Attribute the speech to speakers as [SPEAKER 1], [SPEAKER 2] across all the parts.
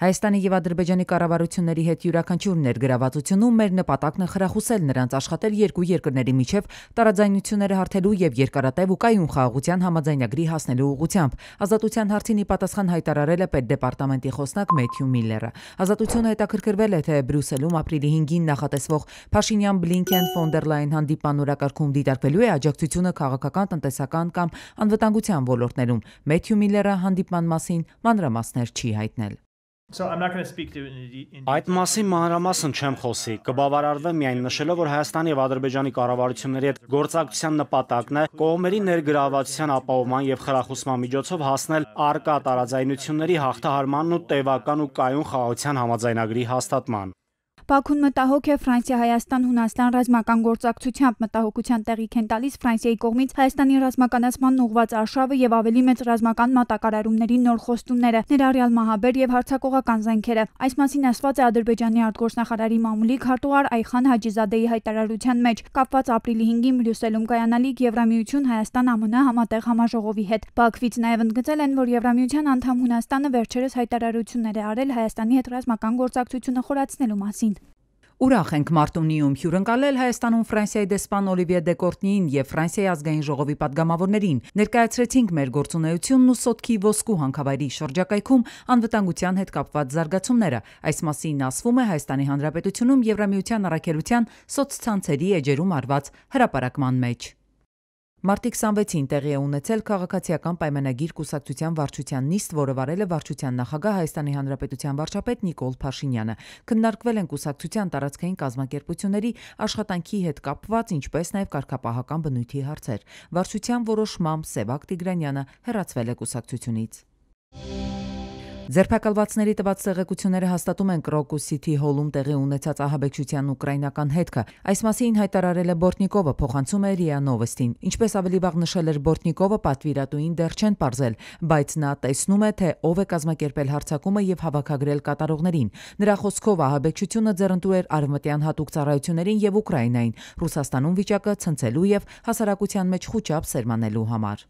[SPEAKER 1] Հայաստանի եւ Ադրբեջանի կառավարությունների հետ յուրաքանչյուր ներգրավվածությունում մեր նպատակն է խրախուսել նրանց աշխատել երկու երկրների միջև տարաձայնությունները հարթելու եւ երկարատև ու կայուն խաղաղության համաձայնագրի հասնելու ուղղությամբ։ Ազատության հարցին ի պատասխան հայտարարել է Պետդեպարտամենտի խոսնակ Մեթյու Միլլերը։ Ազատությունը հետաքրքրվել է, թե Բրյուսելում ապրիլի 5-ին նախատեսվող Փաշինյան-Բլինքեն ֆոնդերլայն հանդիպան օրակարգում դիտարկվելու է աջակցությունը քաղաքական, տնտեսական կամ անվտանգության ոլորտներում։ Մեթյու Միլլերը հանդիպման մասին մանրամասներ չի հայտնել։
[SPEAKER 2] Այդ մասին մանրամասն չեմ խոսի։ Կբավարարվեմ միայն նշելով, որ Հայաստանի եւ Ադրբեջանի կառավարությունների հետ գործակցության նպատակն է կողմերի ներգրավվածության ապահովման եւ
[SPEAKER 1] խրախուսման միջոցով հասնել առկա տարաձայնությունների հաղթահարմանն ու տևական ու կայուն խաղաղության համաձայնագրի հաստատման։
[SPEAKER 3] Բաքուն մտահոգ է Ֆրանսիա-Հայաստան-Հունաստան ռազմական գործակցությամբ մտահոգության տեղիք են տալիս Ֆրանսիայի կողմից Հայաստանի ռազմականացման ուղված արշավը եւ ավելի մեծ ռազմական մատակարարումների նոր խոստումները, ներառյալ մահաբեր եւ հարցակողական զենքերը։ Այս մասին ասված է Ադրբեջանի արտգործնախարարի մամուլի քարտուղար Այխան Հաջիզադեի հայտարարության մեջ, կապված ապրիլի 5-ին Բրյուսելում կայանալիք Եվրամիություն Հայաստան-ԱՄՆ համատեղ համաժողովի հետ։ Բաքվից նաեւ ընդգծել են, որ Եվրամիության անդամ Հունաստանը վերջերս հայտարարություններ է արել Հայաստանի հետ ռազմական գործակցությունը խորացնելու մասին։
[SPEAKER 1] Ուրախ ենք մարտունիում հյուրընկալել Հայաստանում Ֆրանսիայի դեսպան Օլիվիե Դեկորտնին եւ Ֆրանսիայի ազգային ժողովի падգամավորներին։ Ներկայացրեցինք մեր գործունեությունն ու Սոթքի ոսկու հանքավայրի շրջակայքում անվտանգության հետ կապված զարգացումները։ Այս մասին ասվում է Հայաստանի Հանրապետությունում Եվրամիության առաքելության սոցցանցերի էջերում արված հրապարակման մեջ։ Մարտի 26-ին տեղի է ունեցել քաղաքացիական պայմանագիր կուսակցության վարչության նիստ, որը վարել է վարչության նախագահ Հայաստանի Հանրապետության վարչապետ Նիկոլ Փաշինյանը։ Քննարկվել են կուսակցության տարածքային կազմակերպությունների աշխատանքի հետ կապված, ինչպես նաև կարգապահական բնույթի հարցեր։ Վարչության որոշմամբ Սևակ Տիգրանյանը հեռացվել է կուսակցությունից։ Thank you Ձերբակալվածների տված ցեղեկությունները հաստատում են Կրոկու Սիթի հոլում տեղի ունեցած ահաբեկչության ուկրաինական հետքը։ Այս մասին հայտարարել է Բորտնիկովը, փոխանցում է ՌԻԱ Նովոստին։ Ինչպես ավելի վաղ նշել էր Բորտնիկովը, պատվիրատուին դեռ չեն ողջել, բայց նա տեսնում է, թե ով է կազմակերպել հարձակումը եւ հավաքագրել կատարողներին։ Նրա խոսքով ահաբեկչությունը ձեռնտու էր արևմտյան հատուկ ծառայություններին եւ Ուկրաինային, Ռուսաստանում վիճակը ցնցելու եւ հասարակության մեջ խոճապ սերմանելու համար։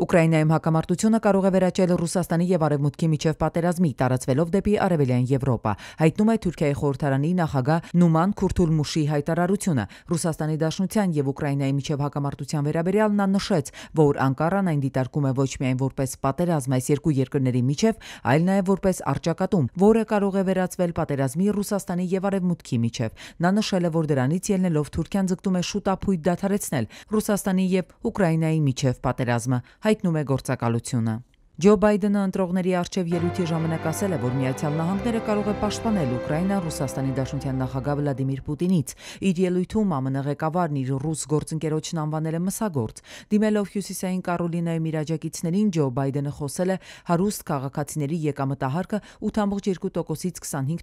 [SPEAKER 1] Ուկրաինայում հակամարտությունը կարող է վերաճել Ռուսաստանի եւ Արևմուտքի միջև պատերազմի տարածվելով դեպի Արևելյան Եվրոպա, հայտնում է Թուրքիայի խորհրդարանի նախագահ Նուման Քուրթուլմուշի հայտարարությունը։ Ռուսաստանի Դաշնության եւ Ուկրաինայի միջև հակամարտության վերաբերյալ նա նշեց, որ Անկարան այն դիտարկում է ոչ միայն որպես պատերազմ այս երկու երկրների միջև, այլ նաեւ որպես արճակատում, որը կարող է վերածվել պատերազմի Ռուսաստանի եւ Արևմուտքի միջև։ Նա նշել է, որ դրանից ելնելով Թուրքիան ձգտում է շուտ ապույտ դադարեցնել Ռուսաստանի եւ Ուկրաինայի միջև պատերազմը հայտնում է գործակալությունը Ջո Բայդենը ընտրողների արչև ելույթի ժամանակ ասել է, որ Միացյալ Նահանգները կարող է պաշտպանել Ուկրաինան Ռուսաստանի Դաշնության նախագահ Վլադիմիր Պուտինից։ Իր ելույթում ԱՄՆ ղեկավարն իր ռուս գործընկերոջն անվանել է մսագործ։ Դիմելով Հյուսիսային Կարոլինայի միրաճակիցներին Ջո Բայդենը խոսել է հարուստ քաղաքացիների եկամտահարկը 8.2%-ից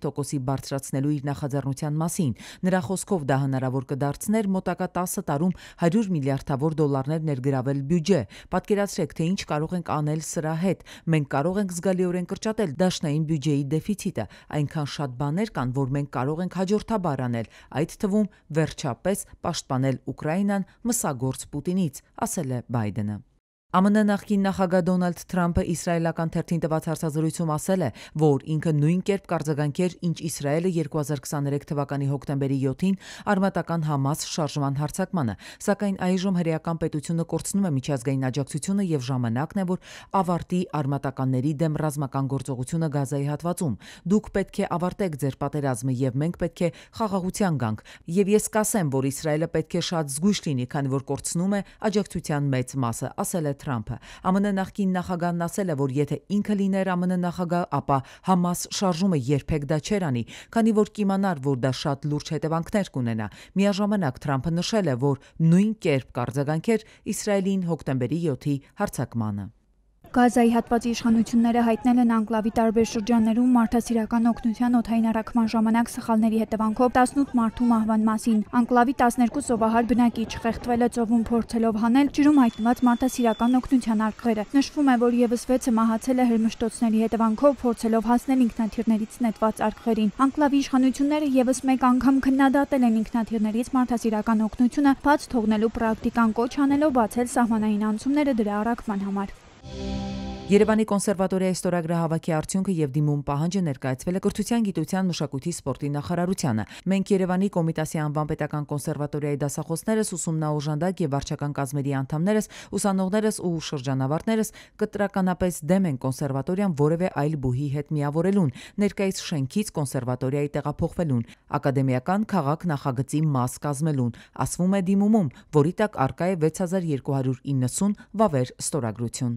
[SPEAKER 1] 25%-ի բարձրացնելու իր նախաձեռնության մասին։ Նրա խոսքով դա հնարավոր կդարձներ մոտակա 10 տարում 100 միլիարդավոր դոլարներ ներգրավել բյուջե։ Պատկերացրեք, թե ինչ կարող ենք անել սրա հետ հետ մենք կարող ենք զգալիորեն կրճատել դաշնային բյուջեի դեֆիցիտը, այնքան շատ բաներ կան, որ մենք կարող ենք հաջորդաբար անել, այդ թվում վերջապես պաշտպանել Ուկրաինան մսագործ Պուտինից, ասել է Բայդենը։ ԱՄՆ նախկին նախագահ Դոնալդ Թրամփը իսրայելական թերթին տված հարցազրույցում ասել է, որ ինքը նույն կերպ կարձագանքեր, ինչ Իսրայելը 2023 թվականի հոկտեմբերի 7-ին արմատական Համաս շարժման հարձակմանը, սակայն այժմ հրեական պետությունը կորցնում է միջազգային աջակցությունը եւ ժամանակն է, որ ավարտի արմատականների դեմ ռազմական գործողությունը Գազայի հատվածում։ Դուք պետք է ավարտեք ձեր պատերազմը եւ մենք պետք է խաղաղության գանք։ Եվ ես կասեմ, որ Իսրայելը պետք է շատ զգույշ լինի, քանի որ կորցնում է աջակցության մեծ մասը, ասել է Դոնալդ Թրամփը։ ԱՄՆ նախկին նախագահն ասել է, որ եթե ինքը լիներ ԱՄՆ նախագահ, ապա Համաս շարժումը երբեք դա չեր անի, քանի որ կիմանար, որ դա շատ լուրջ հետևանքներ կունենա։ Միաժամանակ Թրամփը նշել է, որ նույն կերպ կարձագանքեր Իսրայելին հոկտեմբերի 7-ի հարձակմանը։
[SPEAKER 3] Գազայի հատվածի իշխանությունները հայտնել են անկլավի տարբեր շրջաններում մարդասիրական օգնության օթային առաքման ժամանակ սխալների հետևանքով 18 մարդու մահվան մասին։ Անկլավի 12 սովահար բնակիչ խեղդվել է ծովում փորձելով հանել ջրում հայտնված մարդասիրական օգնության արկղերը։ Նշվում է, որ եւս 6-ը մահացել է հրմշտոցների հետևանքով փորձելով հասնել ինքնաթիռներից նետված արկղերին։ Անկլավի իշխանությունները եւս մեկ անգամ քննադատել են ինքնաթիռներից մարդասիրական օգնությունը բաց թողնելու պրակտիկան կոչ անելով բացել սահմանային անցումները դրա առաքման համար։
[SPEAKER 1] Bye. Երևանի կոնսերվատորիայի ստորագրահավաքի արդյունքը եւ դիմում պահանջը ներկայացվել է Կրթության, Գիտության, Մշակույթի, Սպորտի նախարարությանը։ Մենք Երևանի Կոմիտասի անվան պետական կոնսերվատորիայի դասախոսներս, ուսումնաօժանդակ եւ վարչական կազմերի անդամներս, ուսանողներս ու շրջանավարտներս կտրականապես դեմ են կոնսերվատորիան որևէ այլ բուհի հետ միավորելուն, ներկայիս շենքից կոնսերվատորիայի տեղափոխվելուն, ակադեմիական քաղաք նախագծի մաս կազմելուն, ասվում է դիմումում, որի տակ արկա է 6290 վավեր ստորագրություն։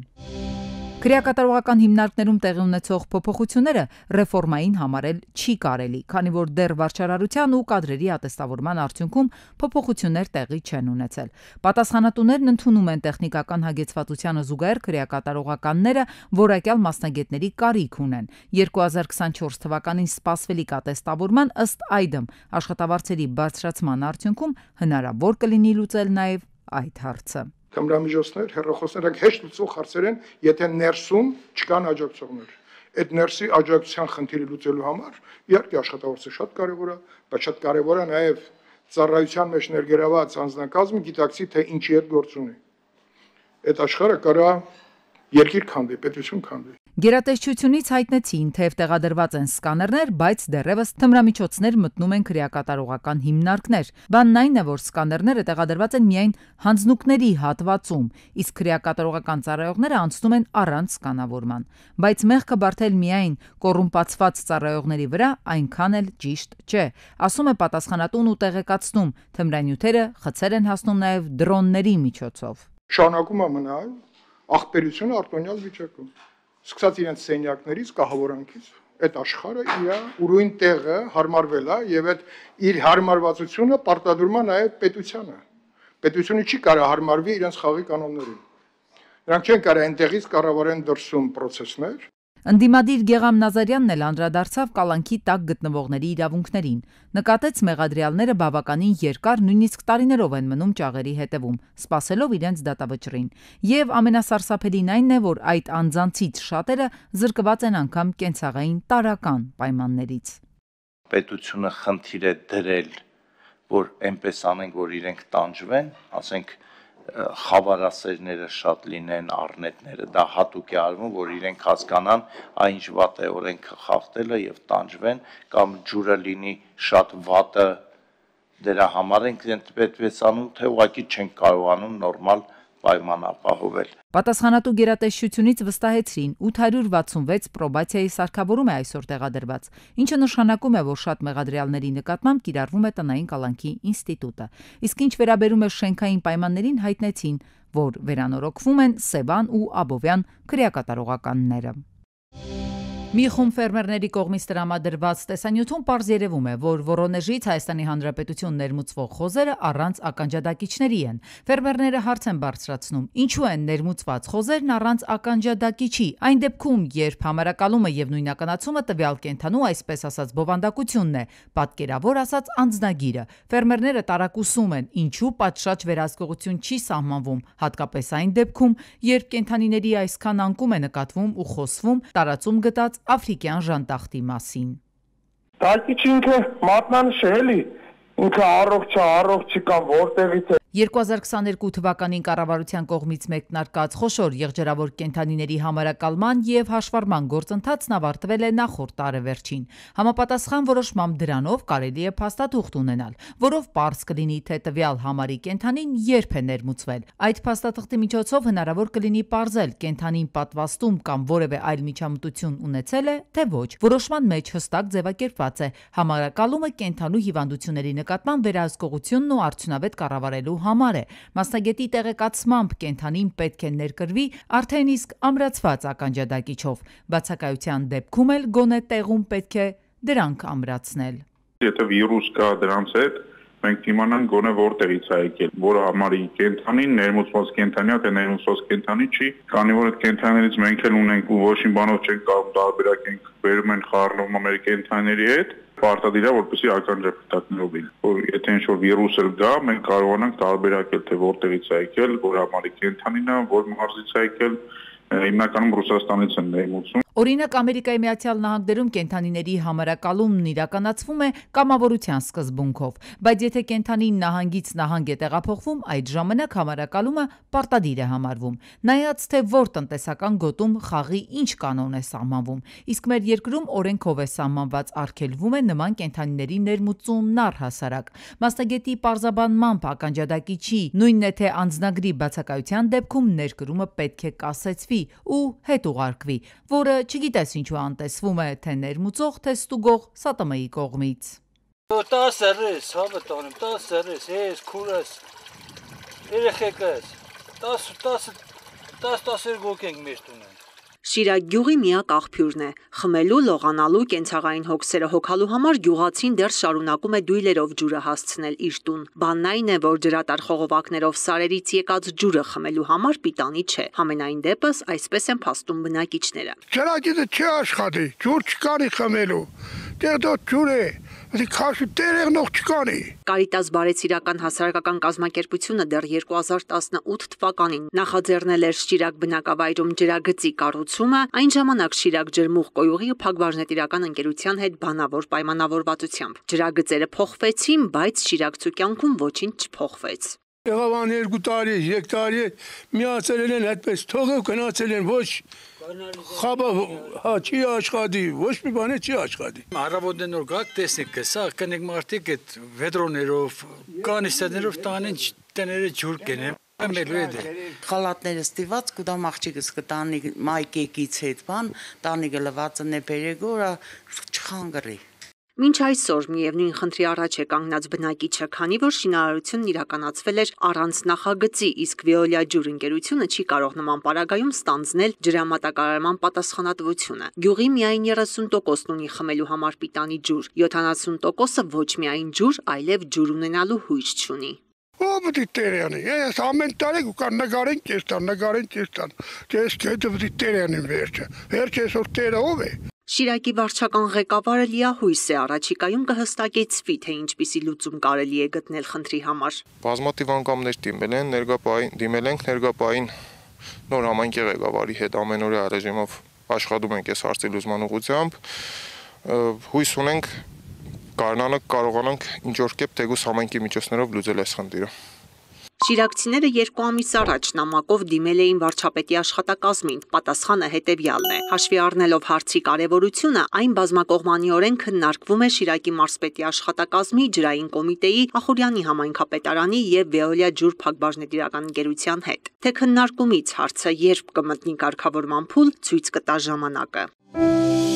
[SPEAKER 1] Thank you Քրեակատարողական հիմնարկներում տեղի ունեցող փոփոխությունները ռեֆորմային համարել չի կարելի, քանի որ դեռ վարչարարության ու կadrերի ատեստավորման արդյունքում փոփոխություններ տեղի չեն ունեցել։ Պատասխանատուներն ընդունում են տեխնիկական հագեցվածությանը զուգահեռ քրեակատարողականները որակյալ մասնագետների կարիք ունեն։ 2024 թվականին սպասվելիք ատեստավորման ըստ այդմ աշխատավարձերի բարձրացման արդյունքում հնարավոր կլինի լուծել նաև այդ հարցը։
[SPEAKER 2] Կամրամիջոցներ, հերրախոսներ, այդ հեշտ լուծող հարցեր են, եթե ներսում չկան աջակցողներ այդ ներսի աջակցության խնդիրը լուծելու համար իհարկե աշխատավորը շատ կարևոր է, բայց շատ կարևոր է նաև ծառայության մեջ ներգրաված անձնակազմը գիտակցի թե ինչի հետ գործ ունի։ Այդ աշխարհը կարա երկիր քանդի, պետություն քանդի։
[SPEAKER 1] Գերատեսչությունից հայտնեցին, թե տեղադրված են սկաներներ, բայց դեռևս թմրամիջոցներ մտնում են քրեակատարողական հիմնարկներ։ Բանն այն է, որ սկաներները տեղադրված են միայն հանձնուկների հատվածում, իսկ քրեակատարողական ծառայողները անցնում են առանց սկանավորման։ Բայց մեղքը բարթել միայն կոռումպացված ծառայողների վրա այնքան էլ ճիշտ չէ, ասում է պատասխանատուն ու տեղեկացնում, թմրանյութերը խցեր են հասնում նաև դրոնների միջոցով։
[SPEAKER 2] Շարունակում է մնալ աղբերությունը արտոնյալ վիճակում սկսած իրենց սենյակներից, կահավորանքից, այդ աշխարը իր ուրույն տեղը հարմարվել է եւ այդ իր հարմարվածությունը պարտադրում է նաեւ պետությանը։ Պետությունը չի կարող հարմարվի իրենց խաղի կանոններին։ Նրանք չեն կարող այնտեղից կառավարեն դրսում process-ներ,
[SPEAKER 1] Ընդդիմադիր Գեգամ Նազարյանն էլ անդրադարձավ կալանքի տակ գտնվողների իրավունքներին։ Նկատեց մեղադրյալները բավականին երկար, նույնիսկ տարիներով են մնում ճաղերի հետևում, սпасելով իրենց դատավճռին։ Եվ ամենասարսափելին այնն է, որ այդ անձանցից շատերը զրկված են անգամ կենցաղային տարական պայմաններից։
[SPEAKER 2] Պետությունը խնդիր է դրել, որ այնպես անենք, որ իրենք
[SPEAKER 1] տանջվեն, ասենք խավարասերները շատ լինեն, առնետները, դա հատուկ է արվում, որ իրենք հասկանան այնչ վատ է օրենքը խախտելը եւ տանջվեն կամ ջուրը լինի շատ վատը դրա համար ենք դեպի անում,
[SPEAKER 2] թե ուղղակի չենք կարողանում նորմալ պայմանապահովել։
[SPEAKER 1] Պատասխանատու գերատեսչությունից վստահեցրին 866 պրոբացիայի սարքավորում է այսօր տեղադրված, ինչը նշանակում է, որ շատ մեղադրյալների նկատմամբ կիրառվում է տնային կալանքի ինստիտուտը։ Իսկ ինչ վերաբերում է շենքային պայմաններին, հայտնեցին, որ վերանորոգվում են Սևան ու Աբովյան քրեակատարողականները։ Մի խումբ ֆերմերների կողմից տրամադրված տեսանյութում պարզ երևում է, որ Վորոնեժից Հայաստանի Հանրապետություն ներմուծվող խոզերը առանց ականջադակիչների են։ Ֆերմերները հարց են բարձրացնում. ինչու են ներմուծված խոզերն առանց ականջադակիչի։ Այն դեպքում, երբ համարակալումը եւ նույնականացումը տվյալ կենթանու, այսպես ասած, բովանդակությունն է, պատկերավոր ասած անձնագիրը։ Ֆերմերները տարակուսում են, ինչու պատշաճ վերահսկողություն չի սահմանվում, հատկապես այն դեպքում, երբ կենթանիների այսքան անկում է նկատվում ու խոսվում տարածում գտած աֆրիկյան ժանտախտի մասին։
[SPEAKER 2] Տակիչ ինքը մատնանշ է էլի, ինքը առողջ է, առողջ չկա, որտեղից
[SPEAKER 1] է 2022 թվականին կառավարության կողմից մեկնարկած խոշոր եղջերավոր կենդանիների համարակալման եւ հաշվառման գործընթացն ավարտվել է նախորդ տարեվերջին։ Համապատասխան որոշմամբ դրանով կարելի է փաստաթուղթ ունենալ, որով պարզ կլինի, թե տվյալ համարի կենդանին երբ է ներմուծվել։ Այդ փաստաթղթի միջոցով հնարավոր կլինի պարզել կենդանին պատվաստում կամ որևէ այլ միջամտություն ունեցել է, թե ոչ։ Որոշման մեջ հստակ ձևակերպված է համարակալումը կենդանու հիվանդությունների նկատմամբ վերահսկողությունն ու արդյունավետ կառավարելու համար է։ Մասնագետի տեղեկացմամբ կենթանին պետք է ներկրվի արդեն իսկ ամրացված ականջադակիչով։ Բացակայության դեպքում էլ գոնե տեղում պետք է դրանք ամրացնել։
[SPEAKER 2] Եթե վիրուս կա դրանց հետ, մենք իմանանք գոնե որտեղից է եկել, որը համարի կենթանին, ներմուծված կենթանիա թե ներմուծված կենթանի չի, քանի որ այդ կենթաններից մենք էլ ունենք ու ոչ մի բանով չենք կարող տարբերակենք, վերում են խառնվում մեր կենթաների հետ, պարտադիր է որպեսի ականջը պտակներով իլ որ եթե ինչ որ վիրուս էլ գա մենք կարողանանք տարբերակել թե որտեղից է եկել որ համարի կենթանին է որ մարզից է եկել հիմնականում Ռուսաստանից են ներմուծում
[SPEAKER 1] Օրինակ Ամերիկայի Միացյալ Նահանգներում կենթանիների համարակալումն իրականացվում է կամավորության սկզբունքով, բայց եթե կենդանին նահանգից նահանգ է տեղափոխվում, այդ ժամանակ համարակալումը պարտադիր է համարվում։ Նայած թե որ տնտեսական գոտում խաղի ինչ կանոն է սահմանվում։ Իսկ մեր երկրում օրենքով է սահմանված արգելվում է նման կենդանիների ներմուծումն առհասարակ։ Մասնագետի պարզաբանմամբ ականջադակի չի, նույնն է թե անձնագրի բացակայության դեպքում ներկրումը պետք է կասեցվի ու հետ ուղարկվի, որը չգիտես ինչու անտեսվում է թե ներմուծող, թե ստուգող ՍՏՄ-ի կողմից։
[SPEAKER 2] 10-ից հավը տանեմ, 10-ից, ես քուրս, երեխեքս, 10 10 10-12 ենք մեր տունը։ Շիրակ գյուղի միակ աղբյուրն է։ Խմելու, լողանալու, կենցաղային հոգսերը հոգալու համար գյուղացին դեռ շարունակում է դույլերով ջուրը հասցնել իր տուն։ Բանն այն է, որ ջրատար խողովակներով սարերից եկած ջուրը խմելու համար պիտանի չէ։ Համենայն դեպս այսպես են փաստում բնակիչները։ Ջրագիտը չի աշխատի, ջուր չկարի խմելու։ Դեռ դա ջուր է։ Այսի քաշի տերեղ նող չկանի։ Կարիտաս բարեցիրական հասարակական կազմակերպությունը դեռ 2018 թվականին նախաձեռնել էր Շիրակ բնակավայրում ջրագծի կառուցումը, այն ժամանակ Շիրակ ջրմուղ կոյուղի փակարժնետիրական ընկերության հետ բանավոր պայմանավորվածությամբ։ Ջրագծերը փոխվեցին, բայց Շիրակցու կյանքում ոչինչ չփոխվեց։ Եղավ ան 2 տարի, 3 տարի միացել են այդպես թողով գնացել են ոչ Խաբա, հա, չի աշխատի, ոչ մի բան չի աշխատի։ Առավոտն
[SPEAKER 1] նոր գաք տեսնեք, սա կնեք մարդիկ այդ վեդրոներով, կանիստերներով տանեն տները ջուր կենեն։ Խալատները ստիված կուտամ աղջիկս կտանի
[SPEAKER 2] մայկեկից հետ բան, տանի գլվածն է բերեգորա չխանգրի։ Մինչ այսօր միևնույն խնդրի առաջ է կանգնած բնակիչը, քանի որ շինարարությունն իրականացվել էր առանց նախագծի, իսկ Վիոլիա ջուր ընկերությունը չի կարող նման պարագայում ստանձնել ջրամատակարարման պատասխանատվությունը։ Գյուղի միայն 30%-ն ունի խմելու համար պիտանի ջուր, 70%-ը ոչ միայն ջուր, այլև ջուր ունենալու հույս չունի։ Ո՞վ պիտի տերյանի։ Ես ամեն տարի կան նկարեն կերտան, նկարեն կերտան։ Ես քեզ պիտի տերյանին վերջը։ Վերջը այսօր տերը ով է։ Շիրակի վարչական ղեկավարը լիահույս է առաջիկայում կհստակեցվի, թե ինչպիսի լուծում կարելի է գտնել խնդրի համար։
[SPEAKER 3] Բազմաթիվ անգամներ դիմել են ներգապային, դիմել ենք ներգապային նոր համայնքի ղեկավարի հետ ամենօրյա ռեժիմով աշխատում ենք այս հարցի լուծման ուղղությամբ։ Հույս ունենք կարողանանք կարողանանք ինչ որ կերպ թեգուս համայնքի միջոցներով լուծել այս խնդիրը։
[SPEAKER 2] Շիրակցիները երկու ամիս առաջ նամակով դիմել էին վարչապետի աշխատակազմին։ Պատասխանը հետևյալն է։ Հաշվի առնելով հարցի կարևորությունը, այն բազմակողմանիորեն քննարկվում է Շիրակի մարզպետի աշխատակազմի ջրային կոմիտեի, Ախորյանի համայնքապետարանի եւ Վեոլիա ջուր փակbaşնետիրական ընկերության հետ։ Թե քննարկումից հարցը երբ կմտնի կարգավորման փուլ, ցույց կտա ժամանակը։ Thank you